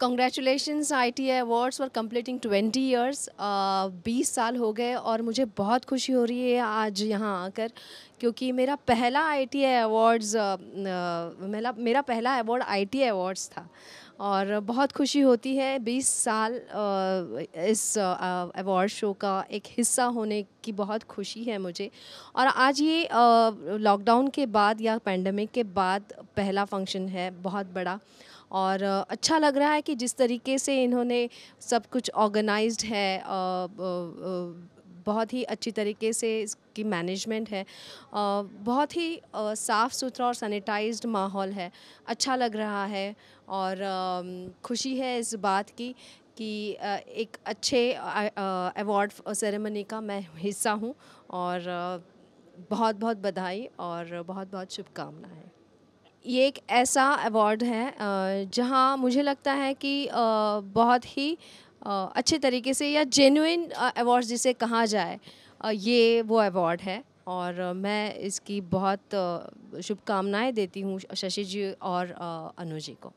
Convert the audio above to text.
congratulations I T awards for completing twenty years बीस साल हो गए और मुझे बहुत खुशी हो रही है आज यहाँ आकर क्योंकि मेरा पहला आई टी अवार्ड्स मेरा पहला अवार्ड आई टी अवार्ड्स था और बहुत खुशी होती है बीस साल uh, इस अवार्ड uh, शो का एक हिस्सा होने की बहुत खुशी है मुझे और आज ये लॉकडाउन uh, के बाद या पेंडेमिक के बाद पहला फंक्शन है बहुत बड़ा और अच्छा लग रहा है कि जिस तरीके से इन्होंने सब कुछ ऑर्गेनाइज्ड है बहुत ही अच्छी तरीके से इसकी मैनेजमेंट है बहुत ही साफ़ सुथरा और सैनिटाइज्ड माहौल है अच्छा लग रहा है और खुशी है इस बात की कि एक अच्छे अवार्ड सेरेमनी का मैं हिस्सा हूँ और बहुत बहुत बधाई और बहुत बहुत शुभकामनाएँ ये एक ऐसा अवार्ड है जहाँ मुझे लगता है कि बहुत ही अच्छे तरीके से या जेन्यून अवार्ड जिसे कहा जाए ये वो अवार्ड है और मैं इसकी बहुत शुभकामनाएं देती हूँ शशि जी और अनुजी को